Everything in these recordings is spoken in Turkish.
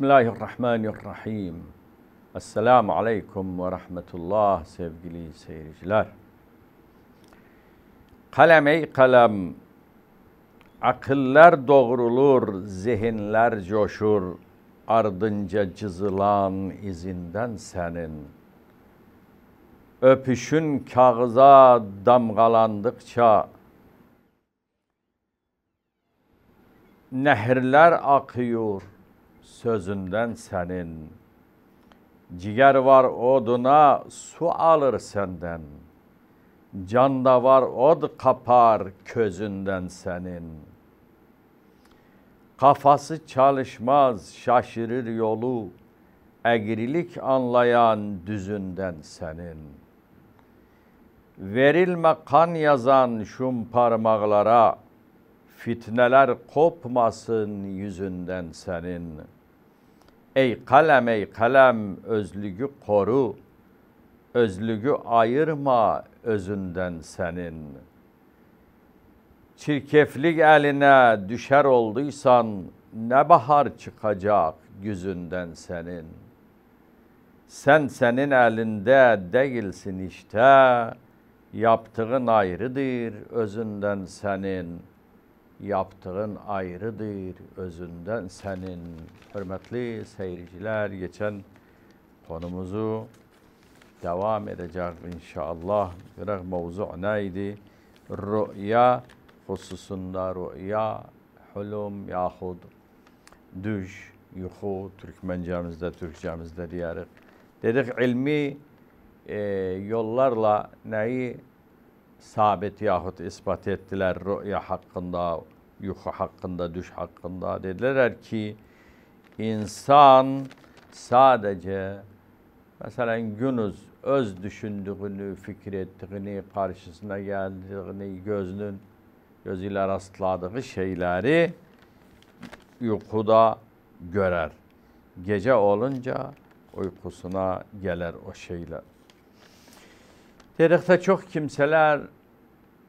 Bismillahirrahmanirrahim. Esselamu aleyküm ve rahmetullah sevgili seyirciler. Kalem-i kalem, akıllar doğrulur, zihinler coşur, ardınca cızılan izinden senin. Öpüşün kağıza damgalandıkça, nehirler akıyor.'' sözünden senin. Ciğer var oduna su alır senden. Can da var od kapar közünden senin. Kafası çalışmaz şaşırır yolu. Egrilik anlayan düzünden senin. Verilme kan yazan şum parmaklara, Fitneler kopmasın yüzünden senin.'' Ey kalem ey kalem özlüğü koru, özlüğü ayırma özünden senin. Çirkeflik eline düşer olduysan ne bahar çıkacak yüzünden senin. Sen senin elinde değilsin işte, yaptığın ayrıdır özünden senin.'' yaptığın ayrıdır özünden senin. Hürmetli seyirciler geçen konumuzu devam edecek inşallah. Bırak mevzu neydi? Rüya hususunda rüya, hulum yahud düş, yuhu, Türkmencemizde, Türkçemizde diyerek. Dedik ilmi e, yollarla neyi sabit yahut ispat ettiler rüya hakkında, yuhu hakkında, düş hakkında dediler ki insan sadece mesela günüz öz düşündüğünü, fikrettiğini, karşısına geldiğini, gözünün gözüyle rastladığı şeyleri uykuda görer. Gece olunca uykusuna gelir o şeyler. Tarixdə çok kimseler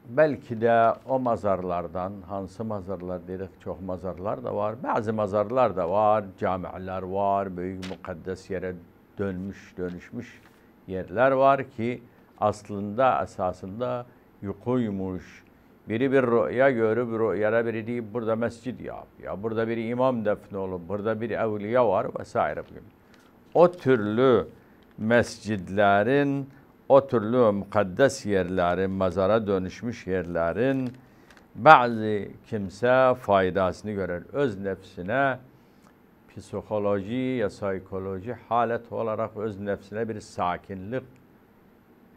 belki de o mazarlardan, hansı mazarlar deyirik, çok mazarlar da var. bazı mazarlar da var, camiler var, büyük mukaddes yere dönmüş, dönüşmüş yerler var ki, aslında esasında yukuymuş. Biri bir rüya görüp rüyada biri deyip burada mescid yap ya burada bir imam defne olup burada bir evliya var vesaire. O türlü mescidlerin o türlü mukaddes yerlerin, mazara dönüşmüş yerlerin bazı kimse faydasını görür. Öz nefsine psikoloji ya psikoloji halet olarak öz nefsine bir sakinlik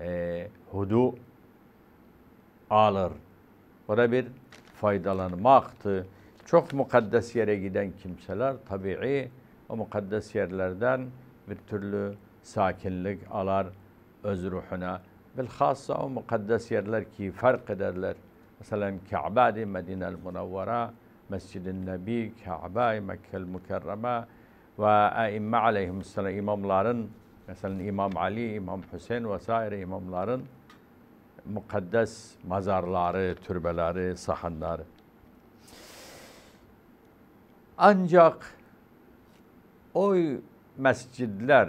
e, hudu alır. Bu da bir faydalanmaktı. Çok mukaddes yere giden kimseler tabii o mukaddes yerlerden bir türlü sakinlik alar öz ruhuna. Bilhassa o mukaddes yerler ki fark ederler. Mesela Kabe'di Medine'l Munavvara, Mescid-i Nebi, Kabe, Mekke'l Mükerreme ve Aimme aleyhisselam imamların mesela İmam Ali, İmam Hüseyin vesaire imamların mukaddes mazarları, türbeleri, sahanları. Ancak o mescidler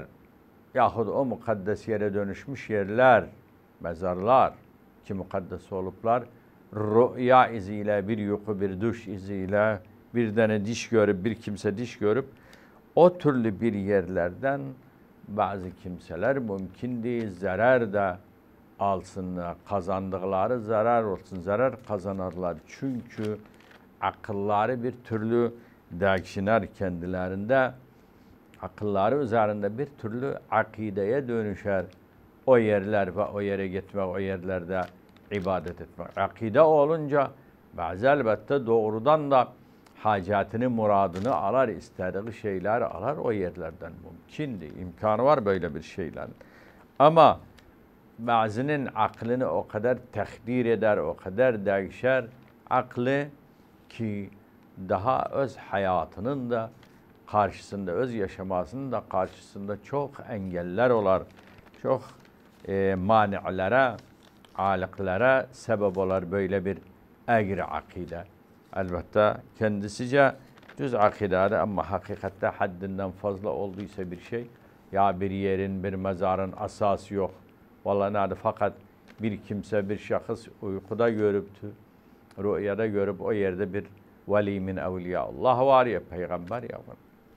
yahut o mukaddes yere dönüşmüş yerler, mezarlar ki mukaddes oluplar rüya iziyle, bir yuku, bir düş iziyle, bir dene diş görüp, bir kimse diş görüp o türlü bir yerlerden bazı kimseler mümkün değil, zarar da alsınlar, kazandıkları zarar olsun, zarar kazanırlar. Çünkü akılları bir türlü dekşiner kendilerinde akılları üzerinde bir türlü akideye dönüşer. O yerler ve o yere gitmek, o yerlerde ibadet etmek. Akide olunca bazı elbette doğrudan da hacatını, muradını alar, istediği şeyler alar o yerlerden. Mümkündü, imkanı var böyle bir şeyler. Ama bazının aklını o kadar tehdir eder, o kadar değişer. Aklı ki daha öz hayatının da karşısında, öz yaşamasının da karşısında çok engeller olar. Çok e, mani'lere, alıklara sebep olar böyle bir egri akide. Elbette kendisice düz akidade ama hakikatte haddinden fazla olduysa bir şey, ya bir yerin, bir mezarın asası yok. Vallahi nerede fakat bir kimse, bir şahıs uykuda görüptü, rüyada görüp o yerde bir veli min evliya Allah var ya, peygamber ya.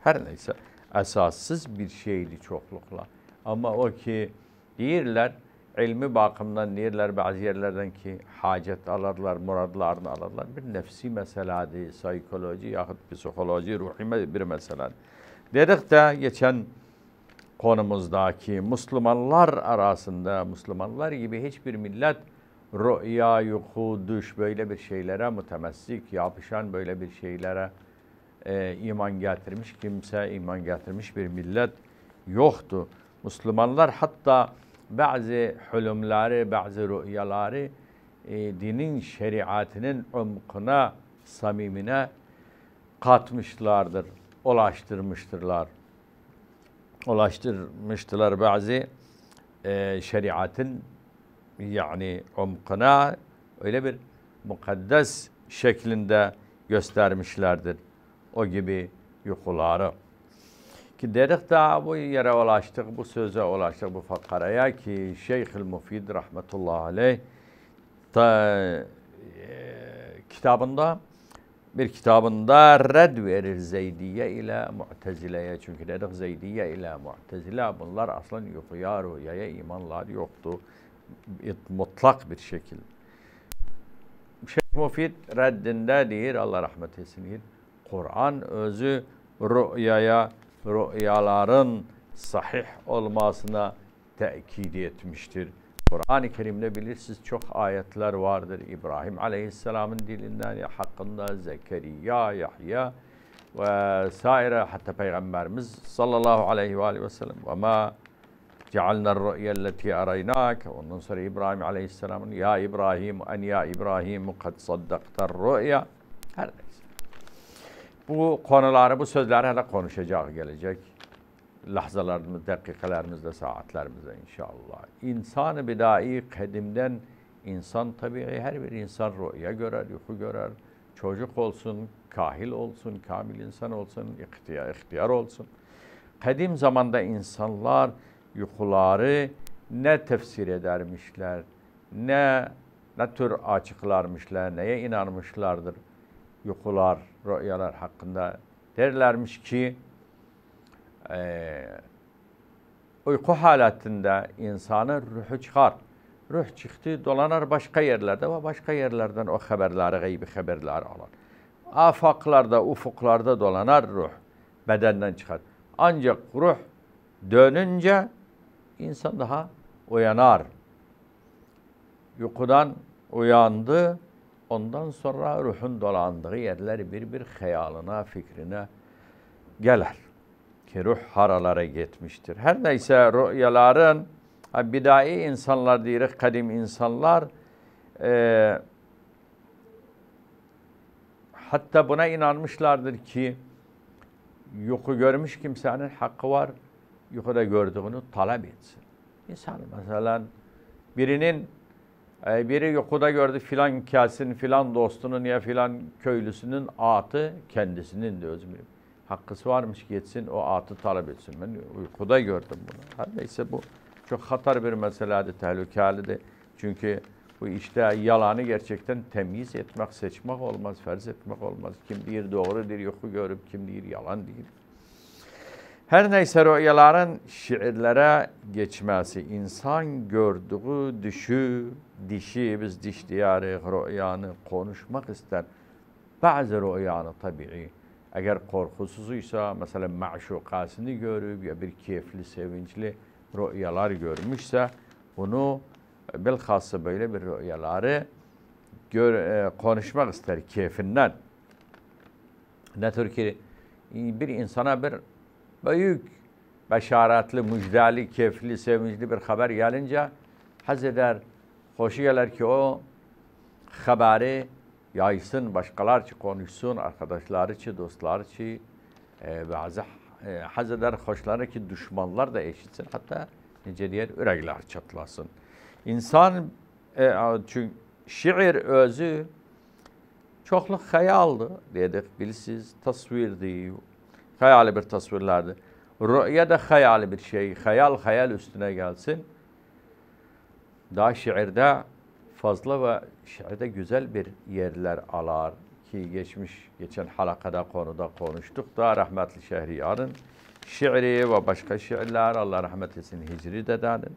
Her neyse esassız bir şeydi çoklukla. Ama o ki diğerler, ilmi bakımdan diğerler, bazı yerlerden ki hacet alırlar, muradlarını alırlar. Bir nefsi meseladır, psikoloji yaxud psikoloji, ruhi bir meseladır. Dedik de geçen konumuzdaki Müslümanlar arasında Müslümanlar gibi hiçbir millet rüya, yuhu, düş böyle bir şeylere mütemessik, yapışan böyle bir şeylere e, iman getirmiş, kimse iman getirmiş bir millet yoktu. Müslümanlar hatta bazı hulumları, bazı rüyaları e, dinin şeriatının umkuna, samimine katmışlardır, ulaştırmıştırlar. Ulaştırmıştılar bazı e, şeriatın yani umkına öyle bir mukaddes şeklinde göstermişlerdir o gibi yukuları. Ki dedik daha bu yere ulaştık, bu söze ulaştık, bu fakaraya ki Şeyh-ül Mufid rahmetullahi aleyh ta, e, kitabında bir kitabında red verir Zeydiye ile Mu'tezile'ye. Çünkü dedik Zeydiye ile Mu'tezile bunlar aslan yukuya rüyaya imanlar yoktu. Mutlak bir şekilde. Şeyh Mufid reddinde değil Allah rahmet eylesin. Kur'an özü rüyaya, rüyaların sahih olmasına tekid etmiştir. Kur'an-ı Kerim'de bilirsiniz çok ayetler vardır. İbrahim Aleyhisselam'ın dilinden ya hakkında Zekeriya, Yahya ve saire hatta Peygamberimiz sallallahu aleyhi ve aleyhi ve sellem ve ma cealna rü'yelleti araynak ondan sonra İbrahim Aleyhisselam'ın ya İbrahim en ya İbrahim kad saddaktar rü'ya bu konuları, bu sözleri hele konuşacak gelecek lahzalarımız, dakikalarımızda, saatlerimizde inşallah. İnsanı bidai kadimden insan tabii her bir insan rüya görer, yuhu görer. Çocuk olsun, kahil olsun, kamil insan olsun, ihtiyar, ihtiyar olsun. Kadim zamanda insanlar yuhuları ne tefsir edermişler, ne ne tür açıklarmışlar, neye inanmışlardır. Yukular rüyalar hakkında derlermiş ki e, uyku halatında insanın ruhu çıkar. Ruh çıktı dolanar başka yerlerde ve başka yerlerden o haberleri, gaybi haberleri alır. Afaklarda, ufuklarda dolanar ruh. Bedenden çıkar. Ancak ruh dönünce insan daha uyanar. Yukudan uyandı, Ondan sonra ruhun dolandığı yerler bir bir hayalına, fikrine gelir. Ki ruh haralara gitmiştir. Her neyse rüyaların bidai insanlar diyoruz, kadim insanlar e, hatta buna inanmışlardır ki yuku görmüş kimsenin hakkı var, yukarıda gördüğünü talep etsin. İnsan mesela birinin e, biri yokuda gördü filan kasenin filan dostunun ya filan köylüsünün atı kendisinin diyoruz. Hakkısı varmış gitsin o atı talep etsin. Ben uykuda gördüm bunu. Her neyse bu çok hatar bir meseledi tehlikelidir. Çünkü bu işte yalanı gerçekten temyiz etmek, seçmek olmaz, ferz etmek olmaz. Kim bir doğru bir yoku görüp kim bir yalan değil. Her neyse rüyaların şiirlere geçmesi, insan gördüğü düşü, dişi, biz diş diyarı, rüyanı konuşmak ister. Bazı rüyanı tabii. Eğer korkusuzuysa, mesela maşukasını görüp ya bir keyifli, sevinçli rüyalar görmüşse, bunu bilhassa böyle bir rüyaları gör, e, konuşmak ister keyfinden. Ne tür ki bir insana bir büyük beşaratlı, müjdeli, keyifli, sevinçli bir haber gelince haz eder, hoş gelir ki o haberi yaysın, başkalar için konuşsun, arkadaşları için, dostları için e, bazı e, haz eder, hoşları ki düşmanlar da eşitsin. Hatta nice diğer yürekler çatlasın. İnsan e, çünkü şiir özü çokluk hayaldı dedik bilsiz tasvirdi Hayali bir tasvirlerdi. Rüya da hayali bir şey. Hayal hayal üstüne gelsin. Daha şiirde fazla ve şiirde güzel bir yerler alar. Ki geçmiş, geçen halakada konuda konuştuk da rahmetli Şehriyar'ın şiiri ve başka şiirler Allah rahmet etsin Hicri dedenin.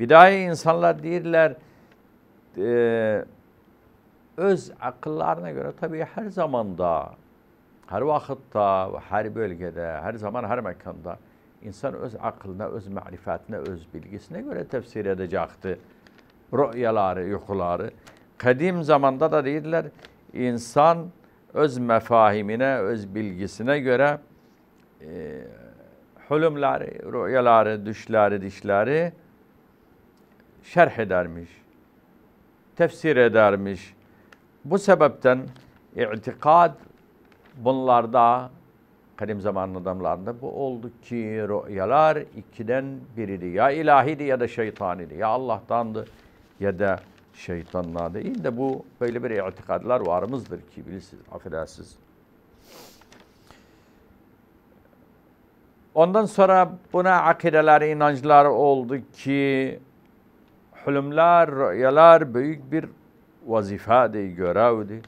Bir daha insanlar değiller e, öz akıllarına göre tabii her zamanda her vaxtda, hər bölgədə, her zaman, her məkanda insan öz aklına öz mərifətinə, öz bilgisinə görə təfsir edəcəkdir rüyaları, yuxuları. Qədim zamanda da deyirlər, insan öz məfahiminə, öz bilgisinə görə e, hülümləri, rüyaları, düşləri, dişləri şərh edərmiş, təfsir edərmiş. Bu səbəbdən itiqad Bunlarda kadim zamanın adamlarında bu oldu ki rüyalar ikiden biriydi. Ya ilahiydi ya da şeytaniydi. Ya Allah'tandı ya da şeytanla değil de bu böyle bir itikadlar varımızdır ki bilirsiniz, affedersiniz. Ondan sonra buna akideler, inançlar oldu ki hulümler, rüyalar büyük bir vazifeydi, görevdi.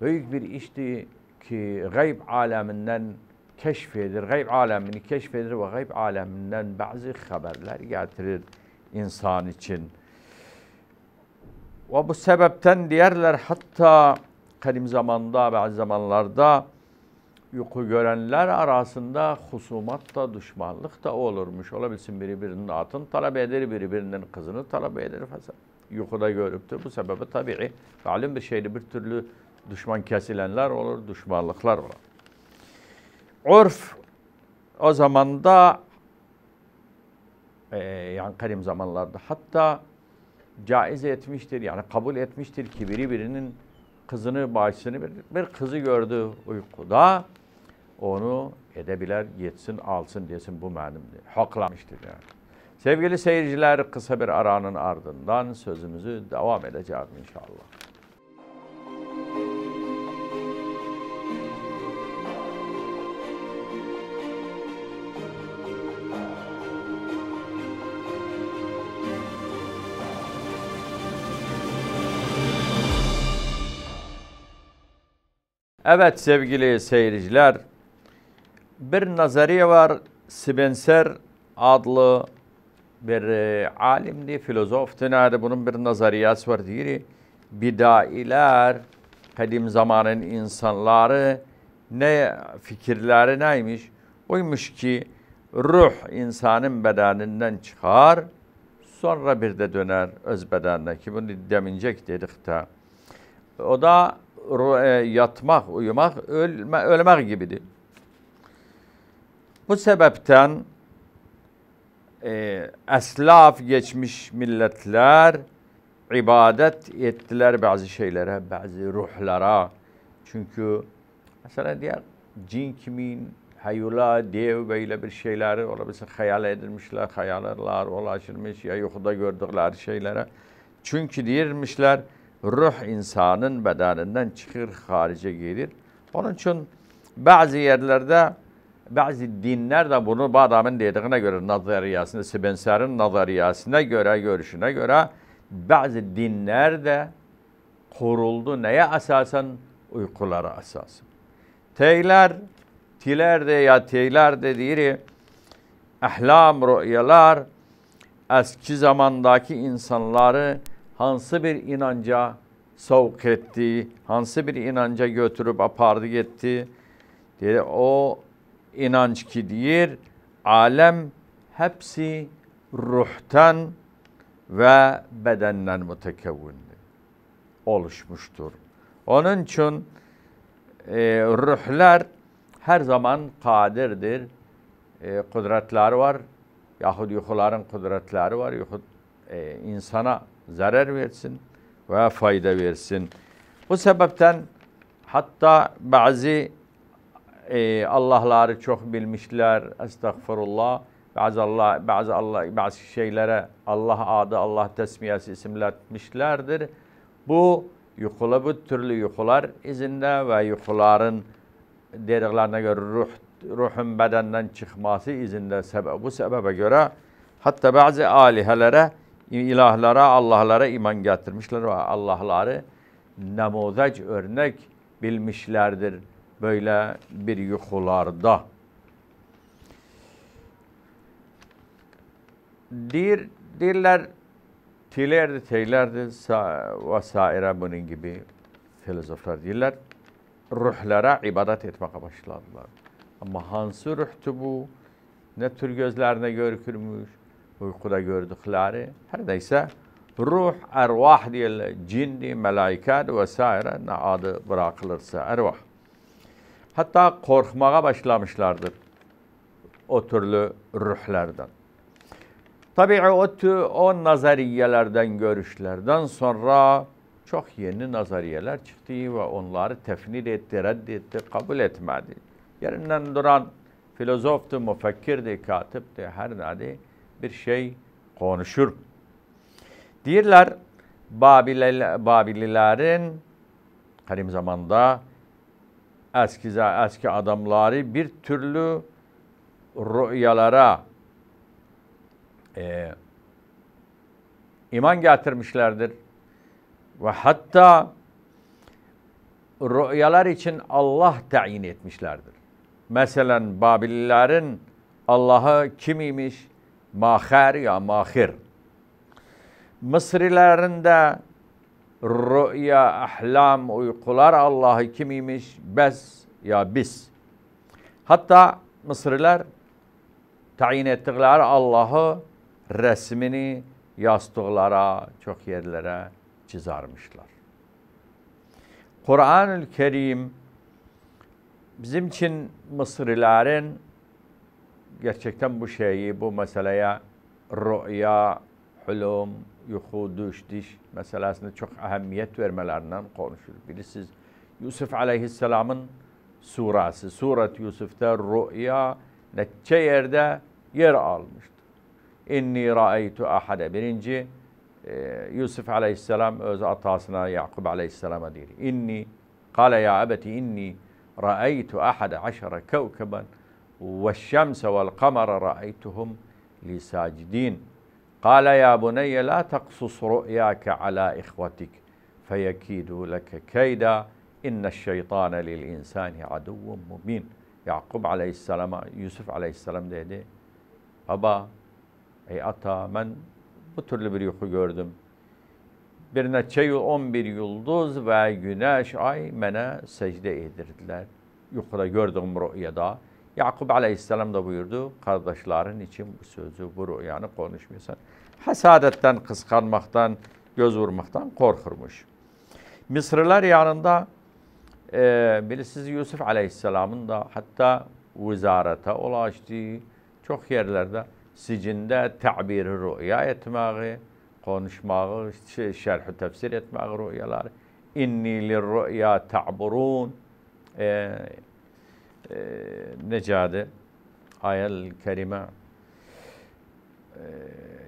Büyük bir işti, ki gayb aleminden keşfedir. Gayb alemini keşfedir ve gayb aleminden bazı haberler getirir insan için. Ve bu sebepten diğerler hatta kadim zamanda bazı zamanlarda yuku görenler arasında husumat da düşmanlık da olurmuş. Olabilsin biri birinin atını talep eder, biri birinin kızını talep eder falan. Yukuda görüptür. Bu sebebi tabii malum bir şeydi. Bir türlü Düşman kesilenler olur, düşmanlıklar olur. Örf o zaman da e, yani kadim zamanlarda hatta caiz etmiştir yani kabul etmiştir ki biri birinin kızını bahçesini bir, bir kızı gördü uykuda onu edebiler yetsin alsın desin bu benim diye. Haklamıştır yani. Sevgili seyirciler kısa bir aranın ardından sözümüzü devam edeceğiz inşallah. Evet sevgili seyirciler, bir nazariye var. Spencer adlı bir e, alimdi, filozoftu. Nerede bunun bir nazariyası var diyor. Bidailer, kadim zamanın insanları ne fikirleri neymiş? Oymuş ki ruh insanın bedeninden çıkar, sonra bir de döner öz bedenine ki bunu demincek dedik de. O da e, yatmak, uyumak, ölme, ölmek gibidir. Bu sebepten e, eslaf geçmiş milletler ibadet ettiler bazı şeylere, bazı ruhlara. Çünkü mesela diğer cin kimin, hayula, dev böyle bir şeyleri olabilir. Hayal edilmişler, hayaller ulaşılmış ya yukuda gördükleri şeylere. Çünkü diyormuşlar, ruh insanın bedeninden çıkır, harice gelir. Onun için bazı yerlerde bazı dinler de bunu Bağdam'ın dediğine göre nazariyasında, Spencer'ın nazariyasına göre, görüşüne göre bazı dinler de kuruldu. Neye esasen? Uykulara esasen. Teyler, tiler de ya teyler de diri, ahlam, rüyalar, eski zamandaki insanları hansı bir inanca savk etti, hansı bir inanca götürüp apardı gitti. Diye o inanç ki diyor, alem hepsi ruhtan ve bedenden mütekevvündür. Oluşmuştur. Onun için e, ruhlar her zaman kadirdir. E, kudretler var. Yahut yuhuların kudretleri var. Yahut e, insana zarar versin veya fayda versin. Bu sebepten hatta bazı e, Allah'ları çok bilmişler. Estağfurullah. Bazı Allah, bazı Allah, bazı şeylere Allah adı, Allah tesmiyesi isimletmişlerdir. Bu yuhula bu türlü yuhular izinde ve yuhuların dediklerine göre ruh, ruhun bedenden çıkması izinde sebep, bu sebebe göre hatta bazı alihelere ilahlara, Allah'lara iman getirmişler ve Allah'ları nemozac örnek bilmişlerdir böyle bir yuhularda. Dir, dirler tilerdi, teylerdi vesaire bunun gibi filozoflar dirler. Ruhlara ibadet etmeye başladılar. Ama hansı ruhtu bu? Ne tür gözlerine görkürmüş, uykuda gördükleri her neyse ruh, ervah diye cinni, melaika vesaire ne adı bırakılırsa ervah. Hatta korkmaya başlamışlardır o türlü ruhlardan. Tabii o, tü, o nazariyelerden, görüşlerden sonra çok yeni nazariyeler çıktı ve onları tefnil etti, reddetti, kabul etmedi. Yerinden duran filozoftu, müfekkirdi, katipti, her neydi bir şey konuşur. Diğerler Babilel, Babililerin kadim zamanda eski, eski adamları bir türlü rüyalara e, iman getirmişlerdir. Ve hatta rüyalar için Allah tayin etmişlerdir. Mesela Babililerin Allah'ı kim imiş? mahher ya mahir. Mısrilerinde rüya, ahlam, uykular Allah'ı kimiymiş? Bez ya biz. Hatta Mısırlar tayin ettikleri Allah'ı resmini yastıklara, çok yerlere çizarmışlar. Kur'an-ı Kerim bizim için Mısırların gerçekten bu şeyi, bu meseleye rüya, hulum, yuhu, düş, diş meselesine çok ehemmiyet vermelerinden konuşur. Bilirsiniz Yusuf Aleyhisselam'ın surası, Suret Yusuf'ta rüya netçe yerde yer almıştı. İnni ra'eytu ahade. Birinci e, Yusuf Aleyhisselam öz atasına Yakup Aleyhisselam'a diyor. İnni kale ya abeti inni ra'eytu ahade aşara kevkeben والشمس والقمر رأيتهم لي ساجدين قال يا بني لا تقصص رؤياك على إخوتك فيكيدوا لك كيدا إن الشيطان للإنسان عدو مبين Yakup aleyhisselama, Yusuf aleyhisselam dedi. Baba, ey ata ben bu türlü bir yuku gördüm. Bir neçe yıl, on bir yıldız ve güneş, ay mene secde edirdiler. Yukuda gördüm rüyada. Yakup Aleyhisselam da buyurdu. Kardeşlerin için bu sözü, bu rüyanı konuşmuyorsan. Hasadetten, kıskanmaktan, göz vurmaktan korkurmuş. Mısırlar yanında e, bilirsiniz Yusuf Aleyhisselam'ın da hatta vizarete ulaştığı çok yerlerde sicinde tabiri rüya etmeyi, konuşmağı, şey, şerh tefsir etmeyi rüyaları. İnni lirrüya ta'burun. E, ee, Necade, Ayel Kerime, ee,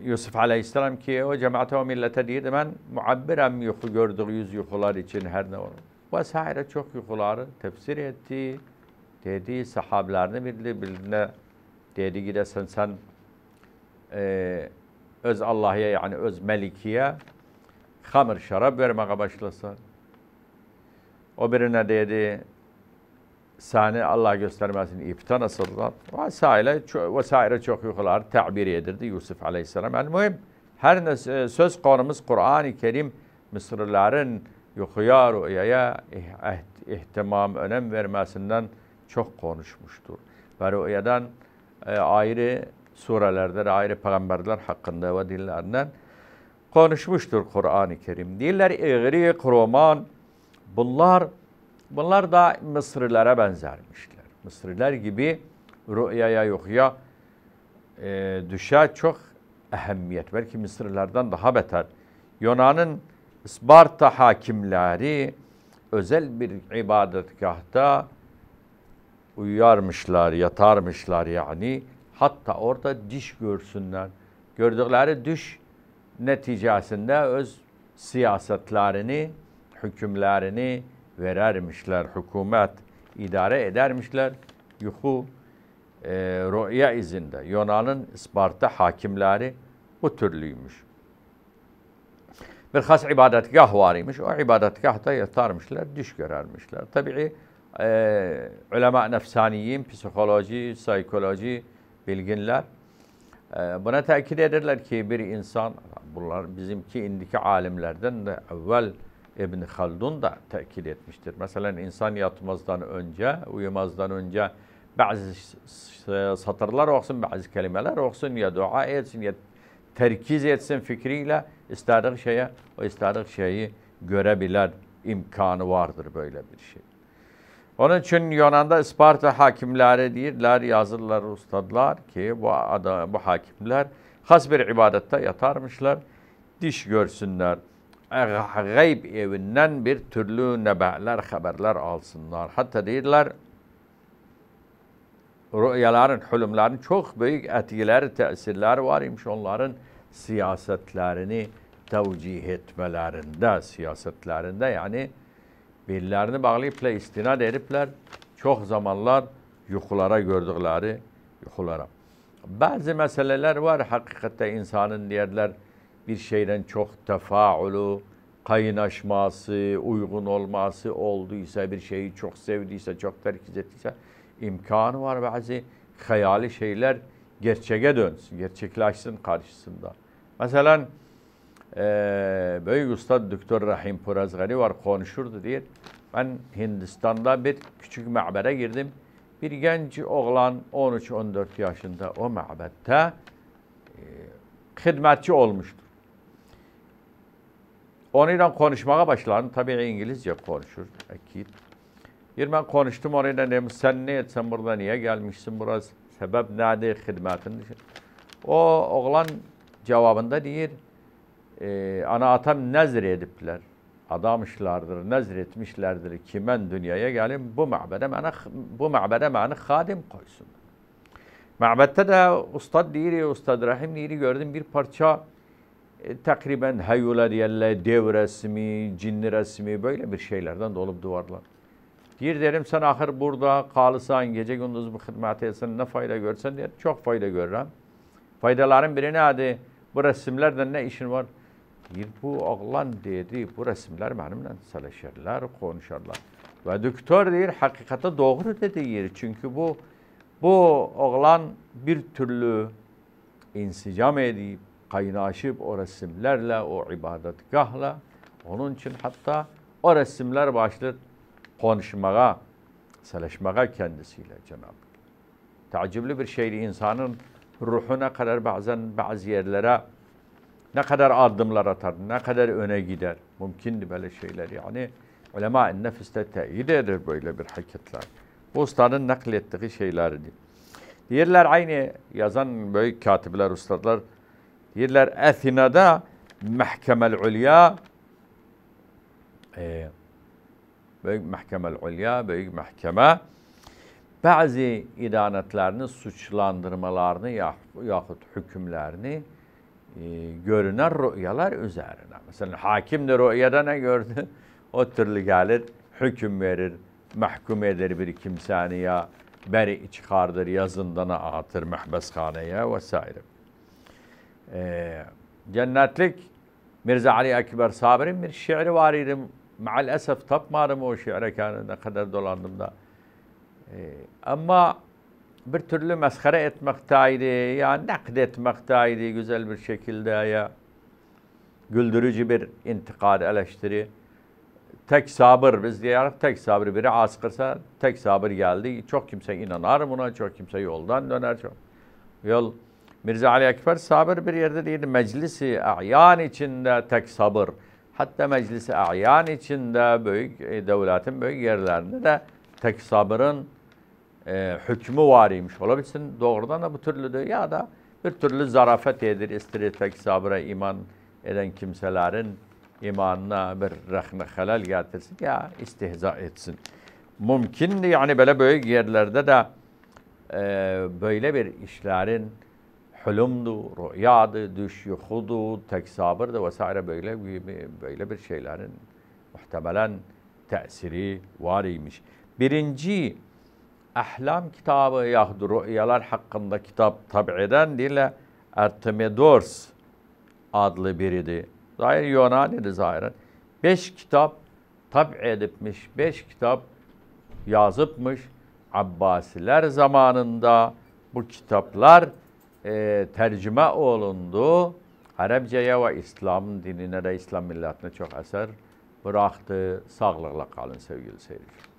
Yusuf Aleyhisselam ki o cemaate o millete değil hemen muabbirem yuhu gördüğü yüz yuhular için her ne olur. Vesaire çok yuhuları tefsir etti. Dedi sahabelerini bildi birbirine dedi gidesin sen e, öz Allah'a yani öz Meliki'ye hamır şarap vermeye başlasın. O birine dedi sahne Allah göstermesin ipta nasıllar vesaire, vesaire çok yukarı tabir edildi Yusuf Aleyhisselam. Yani mühim her söz konumuz Kur'an-ı Kerim Mısırlıların yukuya rüyaya ihtimam önem vermesinden çok konuşmuştur. Ve rüyadan e, ayrı surelerde, ayrı peygamberler hakkında ve dillerinden konuşmuştur Kur'an-ı Kerim. Diller, İğrik, Roman bunlar Bunlar da Mısırlara benzermişler. Mısırlar gibi rüyaya yuhya e, düşe çok ehemmiyet. ki Mısırlardan daha beter. Yunan'ın Sparta hakimleri özel bir ibadetgahta uyarmışlar, yatarmışlar yani. Hatta orada diş görsünler. Gördükleri düş neticesinde öz siyasetlerini, hükümlerini, verermişler. Hükümet idare edermişler. Yuhu e, rüya izinde. Yunan'ın Isparta hakimleri bu türlüymüş. Bir has ibadetgah varıymış. O ibadetgahta yatarmışlar, düş görermişler. Tabii e, ulema nefsaniyin, psikoloji, psikoloji bilginler e, buna tekit ederler ki bir insan, bunlar bizimki indiki alimlerden de evvel İbn Haldun da tekil etmiştir. Mesela insan yatmazdan önce, uyumazdan önce bazı satırlar olsun, bazı kelimeler olsun ya dua etsin ya terkiz etsin fikriyle istedik şeye, o istedik şeyi görebilir imkanı vardır böyle bir şey. Onun için Yunan'da Isparta hakimleri değiller, yazırlar, ustadlar ki bu, adam, bu hakimler has bir ibadette yatarmışlar, diş görsünler, gayb evinden bir türlü nebeler, haberler alsınlar. Hatta deyirler, rüyaların, hülümlerin çok büyük etkileri, tesirleri var imiş onların siyasetlerini tevcih etmelerinde, siyasetlerinde yani birilerini bağlayıp ile istinad edipler. Çok zamanlar yuxulara gördükleri yuxulara. Bazı meseleler var hakikatte insanın diğerler bir şeyden çok tefaulu, kaynaşması, uygun olması olduysa, bir şeyi çok sevdiyse, çok terkiz ettiyse imkanı var bazı hayali şeyler gerçeğe dönsün, gerçekleşsin karşısında. Mesela e, Büyük Usta Doktor Rahim Purazgani var konuşurdu diye. Ben Hindistan'da bir küçük mabere girdim. Bir genç oğlan 13-14 yaşında o mabette e, hizmetçi olmuştur. Onunla konuşmaya başladım. Tabii İngilizce konuşur. Akit. Yirmi konuştum onunla dedim. Sen ne etsen burada niye gelmişsin burası? Sebep nerede hizmetin? O oğlan cevabında diyor: E, ee, ana atam nezir edipler. Adamışlardır, nezir etmişlerdir. Kimen dünyaya gelin bu mabede bana bu mabede bana hadim koysun. Mabette de ustad diyor, ustad rahim diyor, gördüm bir parça e, takriben hayula diyelle, dev resmi, cinli resmi böyle bir şeylerden dolup duvarlar. Gir derim sen ahır burada kalırsan gece gündüz bu hizmet etsen ne fayda görsen diye çok fayda görürüm. Faydaların biri ne hadi bu resimlerden ne işin var? Gir bu oğlan dedi bu resimler benimle seleşirler, konuşarlar. Ve doktor değil hakikate doğru dedi yer. Çünkü bu bu oğlan bir türlü insicam edip kaynaşıp o resimlerle, o ibadetgahla. Onun için hatta o resimler başlı konuşmaya, seleşmeye kendisiyle Cenab-ı Tacibli bir şeydi insanın ruhuna kadar bazen bazı yerlere ne kadar adımlar atar, ne kadar öne gider. Mümkündü böyle şeyler yani. Ulema nefiste teyit eder böyle bir hareketler. Bu ustanın naklettiği şeylerdi. Diğerler aynı yazan böyle katipler, ustalar Deyirlər, Əfinədə məhkəməl ulya, e, böyük məhkəməl ulya, böyük məhkəmə bəzi idanətlərini, suçlandırmalarını yaxud hükümlərini e, görünən rüyalar üzərinə. Məsələn, hakim də rüyada nə gördü? O türlü gəlir, hüküm verir, məhkum edir bir kimsəni ya, bəri çıxardır, yazındana atır məhbəsxanaya və s. Ee, cennetlik Mirza Ali Ekber Sabir'in bir şiiri var idi. Maalesef tapmadım o şiire yani kadar dolandım da. E, ama bir türlü meskere etmekteydi, ya nakletmekteydi güzel bir şekilde ya. Güldürücü bir intikad, eleştiri. Tek sabır, biz diyerek tek sabır. Biri askırsa tek sabır geldi. Çok kimse inanar buna, çok kimse yoldan döner. Çok. Yol Mirza Ali Ekber sabır bir yerde değil. Meclisi a'yan içinde tek sabır. Hatta meclisi a'yan içinde büyük e, devletin büyük yerlerinde de tek sabırın e, hükmü variymiş. Olabilsin doğrudan da bu türlü de ya da bir türlü zarafet edir istiri tek sabıra iman eden kimselerin imanına bir rehne helal getirsin ya istihza etsin. Mümkün yani böyle büyük yerlerde de e, böyle bir işlerin hulumdu, rüyadı, düş, yuhudu, tek sabırdı vesaire böyle gibi böyle bir şeylerin muhtemelen tesiri variymiş. Birinci ahlam kitabı yahdu rüyalar hakkında kitap tabiden dile Artemidors adlı biriydi. Zahir Yunani'di zahiren. Beş kitap tab edipmiş, beş kitap yazıpmış. Abbasiler zamanında bu kitaplar e, tərcümə olundu. Ərəbcəyə və İslam dininə də, İslam millətinə çox əsər buraxdı. Sağlıqla qalın sevgili seyircilər.